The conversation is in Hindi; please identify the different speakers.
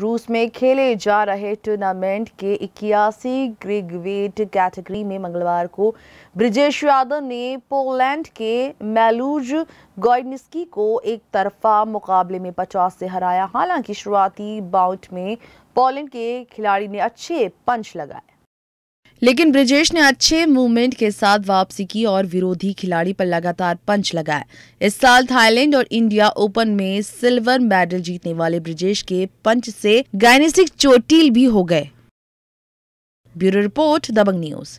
Speaker 1: रूस में खेले जा रहे टूर्नामेंट के इक्यासी ग्रिगवेट कैटेगरी में मंगलवार को ब्रिजेश यादव ने पोलैंड के मैलूज गोइडनिस्की को एक तरफा मुकाबले में 50 से हराया हालांकि शुरुआती बाउट में पोलैंड के खिलाड़ी ने अच्छे पंच लगाए लेकिन ब्रिजेश ने अच्छे मूवमेंट के साथ वापसी की और विरोधी खिलाड़ी पर लगातार पंच लगाया इस साल थाईलैंड और इंडिया ओपन में सिल्वर मेडल जीतने वाले ब्रिजेश के पंच से गायनेसिक चोटिल भी हो गए ब्यूरो रिपोर्ट दबंग न्यूज